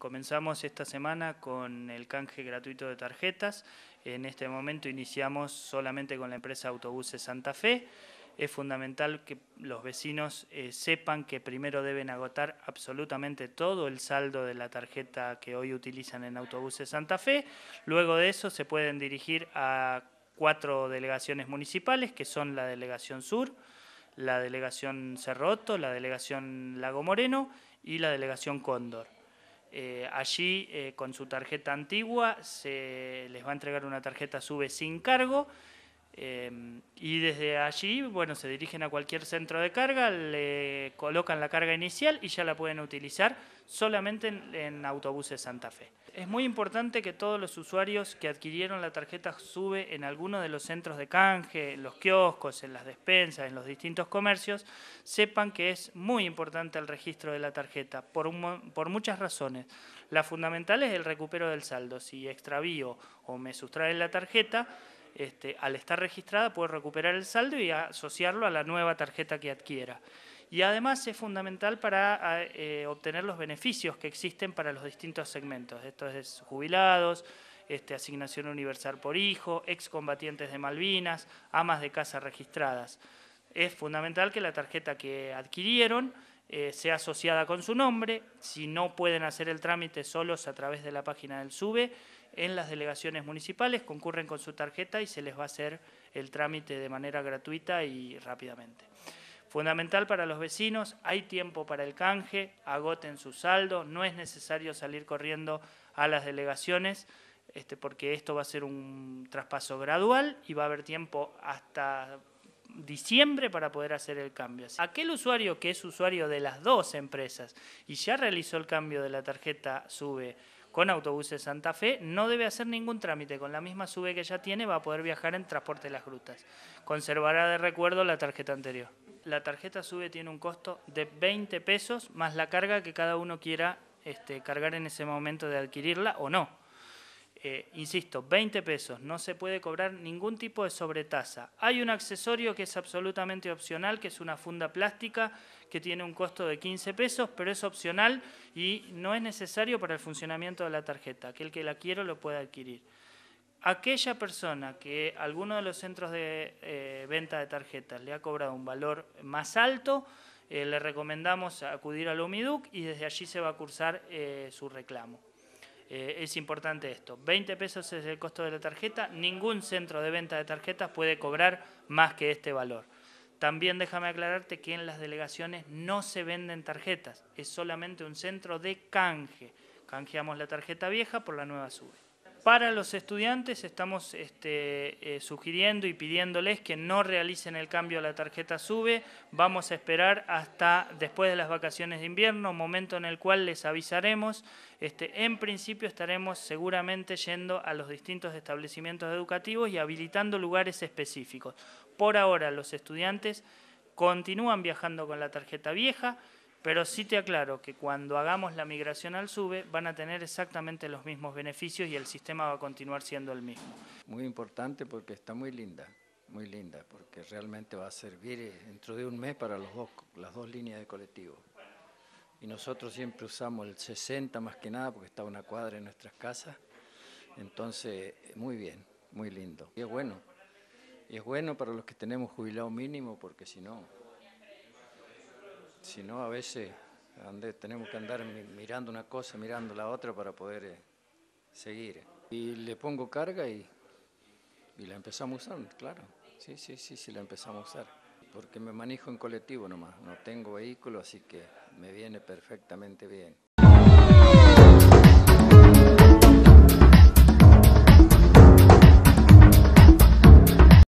Comenzamos esta semana con el canje gratuito de tarjetas. En este momento iniciamos solamente con la empresa Autobuses Santa Fe. Es fundamental que los vecinos eh, sepan que primero deben agotar absolutamente todo el saldo de la tarjeta que hoy utilizan en Autobuses Santa Fe. Luego de eso se pueden dirigir a cuatro delegaciones municipales, que son la Delegación Sur, la Delegación Cerroto, la Delegación Lago Moreno y la Delegación Cóndor. Eh, allí eh, con su tarjeta antigua se les va a entregar una tarjeta SUBE sin cargo Em, y desde allí, bueno, se dirigen a cualquier centro de carga, le colocan la carga inicial y ya la pueden utilizar solamente en, autobuses Santa Fe. Es muy importante que todos los usuarios que adquirieron la tarjeta SUBE en alguno de los centros de canje, en los kioscos, en las despensas, en los distintos comercios, sepan que es muy importante el registro de la tarjeta por, por muchas razones. La fundamental es el recupero del saldo. Si extravío o me sustraen la tarjeta, este, al estar registrada puede recuperar el saldo y asociarlo a la nueva tarjeta que adquiera. Y además es fundamental para eh, obtener los beneficios que existen para los distintos segmentos. Esto es jubilados, este, asignación universal por hijo, excombatientes de Malvinas, amas de casa registradas. Es fundamental que la tarjeta que adquirieron eh, sea asociada con su nombre. Si no pueden hacer el trámite solos a través de la página del SUBE, en las delegaciones municipales concurren con su tarjeta y se les va a hacer el trámite de manera gratuita y rápidamente. Fundamental para los vecinos, hay tiempo para el canje, agoten su saldo, no es necesario salir corriendo a las delegaciones. Este, porque esto va a ser un traspaso gradual y va a haber tiempo hasta diciembre para poder hacer el cambio. Aquel usuario que es usuario de las dos empresas y ya realizó el cambio de la tarjeta SUBE con autobuses Santa Fe, no debe hacer ningún trámite. Con la misma SUBE que ya tiene va a poder viajar en transporte de las grutas. Conservará de recuerdo la tarjeta anterior. La tarjeta SUBE tiene un costo de 20 pesos más la carga que cada uno quiera este, cargar en ese momento de adquirirla o no. Eh, insisto, 20 pesos, no se puede cobrar ningún tipo de sobretasa. Hay un accesorio que es absolutamente opcional, que es una funda plástica, que tiene un costo de 15 pesos, pero es opcional y no es necesario para el funcionamiento de la tarjeta. Aquel que la quiera lo puede adquirir. Aquella persona que alguno de los centros de eh, venta de tarjetas le ha cobrado un valor más alto, eh, le recomendamos acudir al Omiduc y desde allí se va a cursar su reclamo. Eh, es importante esto. 20 pesos es el costo de la tarjeta, ningún centro de venta de tarjetas puede cobrar más que este valor. También déjame aclararte que en las delegaciones no se venden tarjetas, es solamente un centro de canje. Canjeamos la tarjeta vieja por la nueva sube. Para los estudiantes estamos este, eh, sugiriendo y pidiéndoles que no realicen el cambio a la tarjeta SUBE. Vamos a esperar hasta después de las vacaciones de invierno, momento en el cual les avisaremos. Este, en principio estaremos seguramente yendo a los distintos establecimientos educativos y habilitando lugares específicos. Por ahora los estudiantes continúan viajando con la tarjeta vieja. Pero sí te aclaro que cuando hagamos la migración al SUBE van a tener exactamente los mismos beneficios y el sistema va a continuar siendo el mismo. Muy importante porque está muy linda, muy linda, porque realmente va a servir eh, dentro de un mes para los las dos líneas de colectivo. Y nosotros siempre usamos el 60 más que nada porque está una cuadra en nuestras casas. Entonces, muy bien, muy lindo. Y es bueno. Y es bueno para los que tenemos jubilado mínimo porque si no... Si no, a veces tenemos que andar mirando una cosa, mirando la otra para poder eh, seguir. Y le pongo carga y, y la empezamos a usar, claro. Sí, sí, sí, sí, la empezamos a usar. Porque me manejo en colectivo nomás, no tengo vehículo, así que me viene perfectamente bien.